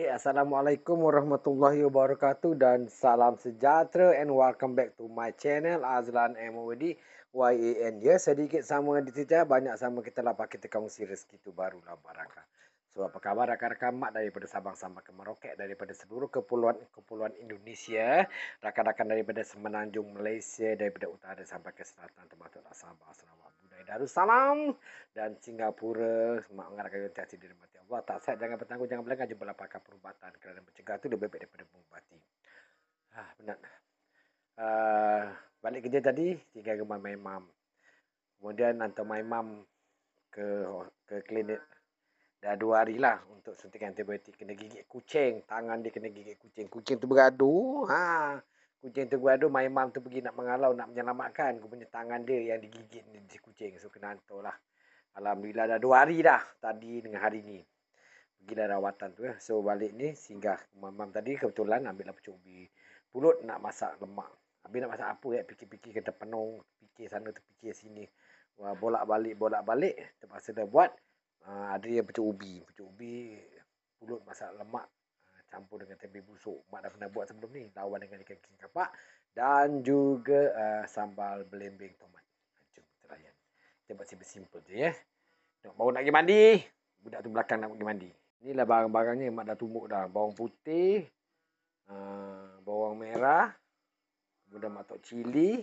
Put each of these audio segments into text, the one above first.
Okay, Assalamualaikum warahmatullahi wabarakatuh dan salam sejahtera and welcome back to my channel Azlan MOD YAN. Ya, sedikit sama di sini, banyak sama kita lah kita kongsi rezeki tu barulah barakah. So, apa khabar rakan-rakan mak daripada Sabang sampai ke Merauke daripada seluruh kepulauan-kepulauan Indonesia. Rakan-rakan daripada Semenanjung Malaysia, daripada utara sampai ke selatan termasuklah Sabah, Sarawak, Darussalam dan Singapura. Mak mengarahkan yang tiada diri mati Allah. Tak sehat, jangan bertanggung, jangan berlengkar. Jumpa lah pakar perubatan kerana mencegah tu lebih baik daripada mengubati. Ha, benar. Uh, balik kerja tadi, tinggal rumah my Kemudian hantar my mum ke ke klinik. Dah dua hari lah untuk suntikan antibiotik. Kena gigit kucing. Tangan dia kena gigit kucing. Kucing tu bergaduh. Haa. Ah kucing tu gaduh my mum tu pergi nak mengalau nak menyelamatkan aku punya tangan dia yang digigit ni kucing so kena hantar lah. Alhamdulillah dah dua hari dah tadi dengan hari ni Gila rawatan tu ya. So balik ni singgah mam tadi kebetulan ambil la lah ubi pulut nak masak lemak. Habis nak masak apa ya eh? fikir-fikir kata penung, fikir sana terfikir sini. Wah bolak-balik bolak-balik terpaksa dah buat uh, ada yang pecah ubi, pecah ubi pulut masak lemak campur dengan tempe busuk mak dah pernah buat sebelum ni lawan dengan ikan king kapak dan juga uh, sambal belimbing tomat jom kita layan kita buat simple simple je ya Tengok, baru nak pergi mandi budak tu belakang nak pergi mandi inilah barang-barangnya mak dah tumbuk dah bawang putih uh, bawang merah kemudian mak tok cili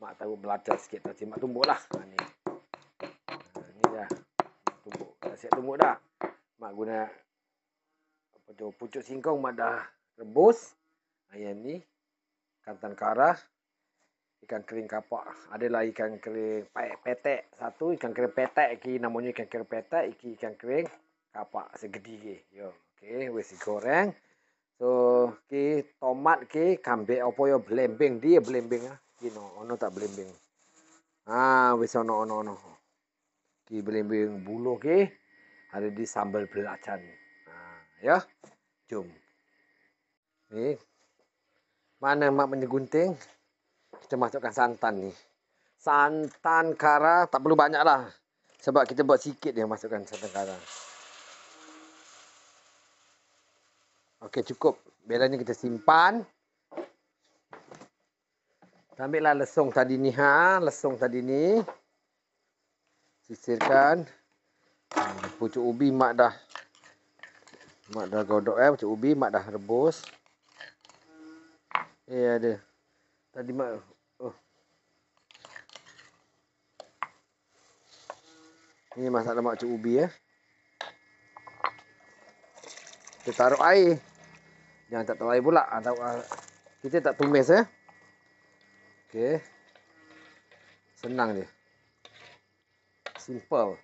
mak tahu belacan sikit tadi mak tumbuk lah ha, ni. Ha, ni dah tumbuk dah siap tumbuk dah mak guna betul pucuk singkong mak dah rebus. Yang ni kantan kara, ikan kering kapak, adalah ikan kering petek satu, ikan kering petek iki namanya ikan kering petek, iki ikan kering kapak segede ke. Yo, okey, wis goreng. So, ki tomat ki kambe opo yo belimbing dia belimbing ah. Ki no, ono tak blembing. Ah, ha, wis ono ono ono. Ki belimbing bulu ki ada di sambal belacan. Ah, ya. Yeah. Jom. Eh. Mana mak punya gunting? Kita masukkan santan ni. Santan kara tak perlu banyak lah. Sebab kita buat sikit dia masukkan santan kara. Okey cukup. Belanya kita simpan. Kita ambil lah lesung tadi ni ha. Lesung tadi ni. Sisirkan. Hmm, pucuk ubi mak dah Mak dah godok eh macam ubi mak dah rebus. Eh ada. Tadi mak oh. Ini masak lemak cuk ubi eh. Kita taruh air. Jangan tak taruh air pula. Atau, ah, ah. kita tak tumis eh. Okey. Senang dia. Simple.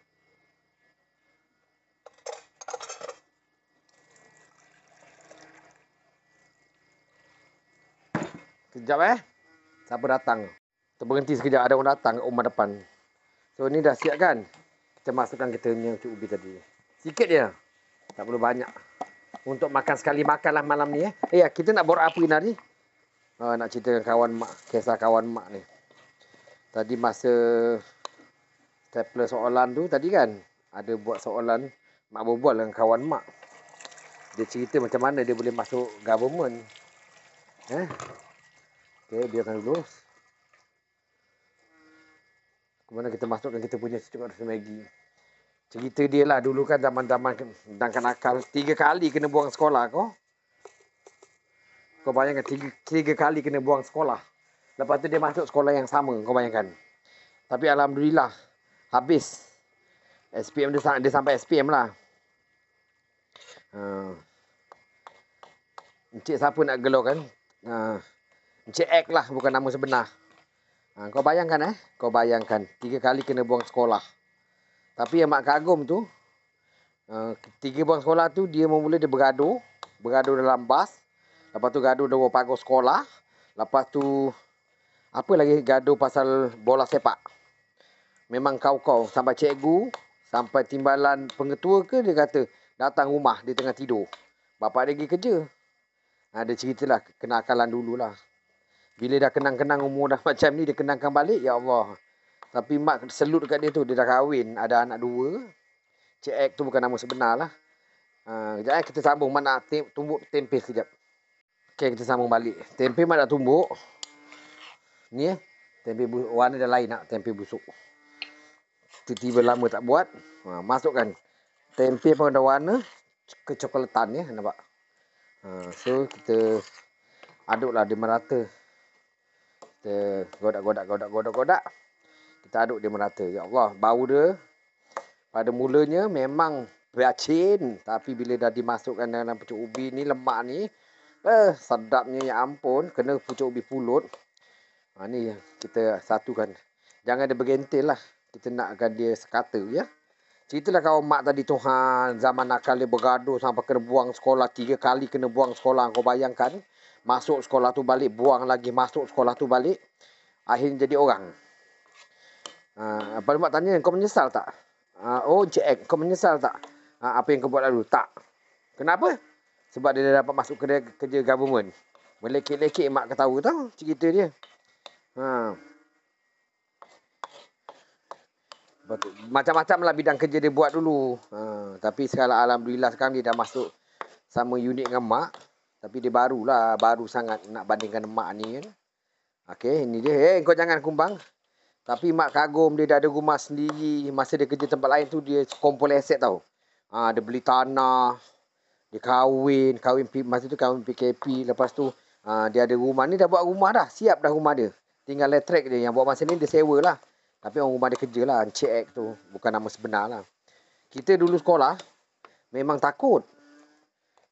Sekejap eh. Siapa datang? Kita berhenti sekejap. Ada orang datang kat rumah depan. So, ni dah siap kan? Kita masukkan kita punya ubi tadi. Sikit je. Tak perlu banyak. Untuk makan sekali makan lah malam ni eh. Eh, ya, kita nak borak apa ni hari? Uh, ah, nak cerita dengan kawan mak. Kisah kawan mak ni. Tadi masa stapler soalan tu tadi kan. Ada buat soalan. Mak berbual dengan kawan mak. Dia cerita macam mana dia boleh masuk government. Eh? Okey, akan dulu. Kemana kita masukkan kita punya secukup rasa Maggi. Cerita dia lah dulu kan zaman-zaman kan, dan kanakal. Tiga kali kena buang sekolah kau. Kau bayangkan tiga, tiga kali kena buang sekolah. Lepas tu dia masuk sekolah yang sama kau bayangkan. Tapi Alhamdulillah habis. SPM dia, dia sampai SPM lah. Uh, Encik siapa nak gelo kan? Uh, ah. Encik lah bukan nama sebenar. Ha, kau bayangkan eh. Kau bayangkan. Tiga kali kena buang sekolah. Tapi yang Mak Kagum tu. Uh, tiga buang sekolah tu dia memulai dia bergaduh. Bergaduh dalam bas. Lepas tu gaduh dua pagar sekolah. Lepas tu. Apa lagi gaduh pasal bola sepak. Memang kau-kau. Sampai cikgu. Sampai timbalan pengetua ke dia kata. Datang rumah dia tengah tidur. Bapak dia pergi kerja. Ada ha, ceritalah kenakalan dululah. Bila dah kenang-kenang umur dah macam ni, dia kenangkan balik, ya Allah. Tapi mak selut dekat dia tu, dia dah kahwin, ada anak dua. Cik Ek tu bukan nama sebenar lah. Uh, ha, kejap eh, kita sambung mana tem tumbuk tempe sekejap. Okay, kita sambung balik. Tempe mana tumbuk. Ni eh, tempe busuk. Warna dah lain nak tempe busuk. Tiba-tiba lama tak buat. Uh, masukkan. Tempe pun ada warna kecoklatan ya, nampak. Uh, so, kita aduklah dia merata. Kita godak godak godak godak godak. Kita aduk dia merata. Ya Allah, bau dia pada mulanya memang beracin, tapi bila dah dimasukkan dalam pucuk ubi ni lemak ni, eh sedapnya ya ampun, kena pucuk ubi pulut. Ha ni kita satukan. Jangan dia bergentil lah. Kita nakkan dia sekata ya. Ceritalah kawan mak tadi Tuhan zaman nakal dia bergaduh sampai kena buang sekolah. Tiga kali kena buang sekolah. Kau bayangkan. Masuk sekolah tu balik. Buang lagi. Masuk sekolah tu balik. Akhirnya jadi orang. Ha, uh, mak tanya kau menyesal tak? Uh, oh Encik Ek, kau menyesal tak? Uh, apa yang kau buat dulu? Tak. Kenapa? Sebab dia dah dapat masuk kerja, kerja government. Melekit-lekit mak ketawa tau cerita dia. Haa. Uh. Macam-macam lah bidang kerja dia buat dulu. Ha, tapi sekarang Alhamdulillah sekarang dia dah masuk sama unit dengan mak. Tapi dia baru lah, Baru sangat nak bandingkan mak ni kan. Okay, ini dia. Eh, hey, kau jangan kumbang. Tapi mak kagum dia dah ada rumah sendiri. Masa dia kerja tempat lain tu dia kumpul aset tau. Ha, dia beli tanah. Dia kahwin. kahwin masa tu kahwin PKP. Lepas tu ha, dia ada rumah ni dah buat rumah dah. Siap dah rumah dia. Tinggal letrek lah dia. Yang buat masa ni dia sewa lah. Tapi orang rumah dia kerja lah Encik Ek tu Bukan nama sebenar lah Kita dulu sekolah Memang takut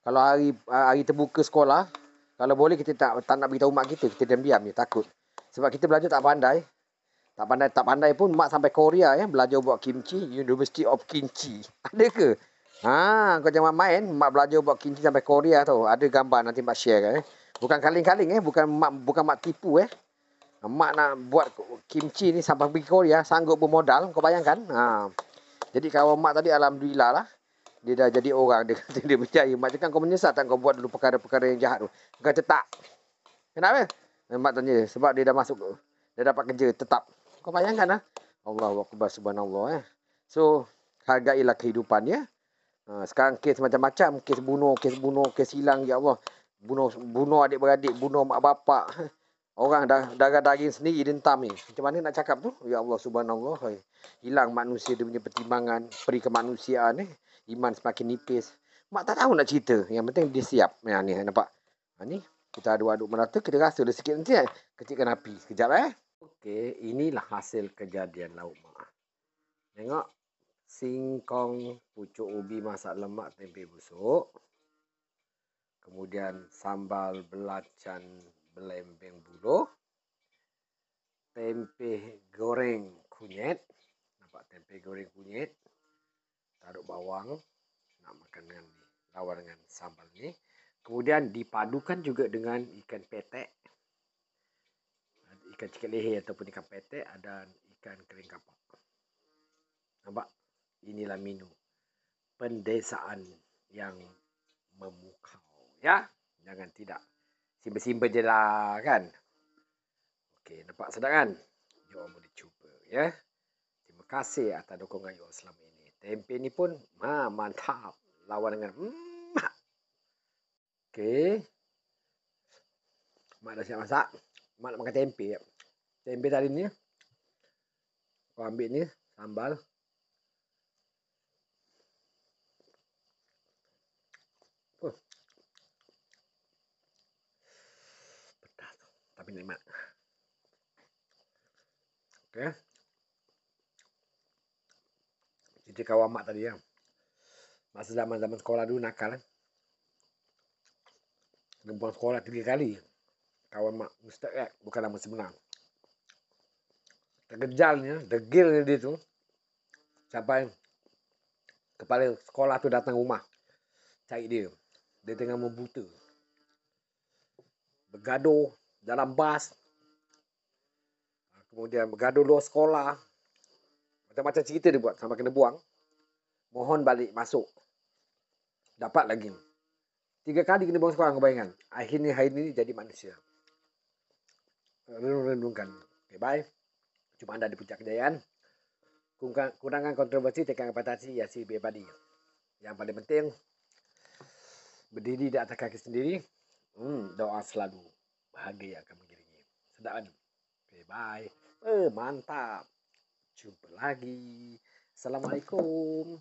Kalau hari hari terbuka sekolah Kalau boleh kita tak, tak nak beritahu mak kita Kita diam-diam je takut Sebab kita belajar tak pandai tak pandai tak pandai pun mak sampai Korea ya belajar buat kimchi University of Kimchi. Ada ke? Ha, kau jangan main mak belajar buat kimchi sampai Korea tu. Ada gambar nanti mak share kan. Eh. Bukan kaling-kaling eh, bukan mak bukan mak tipu eh. Mak nak buat kimchi ni sampai pergi Korea sanggup bermodal kau bayangkan. Ha. Jadi kalau mak tadi alhamdulillah lah. Dia dah jadi orang dia kata dia berjaya. Mak cakap kau menyesal tak kau buat dulu perkara-perkara yang jahat tu. Dia kata tak. Kenapa? Eh, mak tanya sebab dia dah masuk dia dapat kerja tetap. Kau bayangkan lah. Allahuakbar subhanallah eh. So hargailah kehidupan ya. Ha, sekarang kes macam-macam, kes bunuh, kes bunuh, kes hilang ya Allah. Bunuh bunuh adik-beradik, bunuh mak bapak orang darah daging sendiri dentam ni. Macam mana nak cakap tu? Ya Allah subhanallah. Hai. Hilang manusia dia punya pertimbangan. Peri kemanusiaan ni. Eh. Iman semakin nipis. Mak tak tahu nak cerita. Yang penting dia siap. Ya, ni eh, nampak. Ha, ni. Kita aduk-aduk merata. Kita rasa dia sikit nanti. Eh. Kecilkan api. Sekejap eh. Okey. Inilah hasil kejadian lauk mak. Tengok. Singkong. Pucuk ubi masak lemak. Tempe busuk. Kemudian sambal belacan belembeng buluh. Tempe goreng kunyit. Nampak tempe goreng kunyit. Taruh bawang. Nak makan dengan ni. Lawan dengan sambal ni. Kemudian dipadukan juga dengan ikan petek. Ikan cikit leher ataupun ikan petek. ada ikan kering kapak. Nampak? Inilah menu. Pendesaan yang memukau. Ya? Jangan tidak. Simple-simple je lah kan. Okey, nampak sedap kan? You all boleh cuba ya. Terima kasih atas dokongan you all selama ini. Tempe ni pun ha, mantap. Lawan dengan mm, mak. Okey. Mak dah siap masak. Mak nak makan tempe. Tempe tadi ni. Kau ambil ni sambal. penerima. okay. Jadi kawan mak tadi ya. Masa zaman-zaman sekolah dulu nakal. Eh. sekolah tiga kali. Kawan mak Mr. Rack. Eh, bukan nama sebenar. Tergejalnya, eh. degilnya dia tu. Sampai kepala sekolah tu datang rumah. Cari dia. Dia tengah membuta. Bergaduh dalam bas. Kemudian bergaduh luar sekolah. Macam-macam cerita dia buat sampai kena buang. Mohon balik masuk. Dapat lagi. Tiga kali kena buang sekolah, kebayangan. bayangkan. Akhirnya hari ini jadi manusia. Renung-renungkan. Okay, bye. Cuma anda di puncak kejayaan. Kurangkan kontroversi, tekan ya si pribadi. Yang paling penting, berdiri di atas kaki sendiri, hmm, doa selalu bahagia yang akan mengiringi. Sedangkan, okay, bye. Eh, mantap. Jumpa lagi. Assalamualaikum.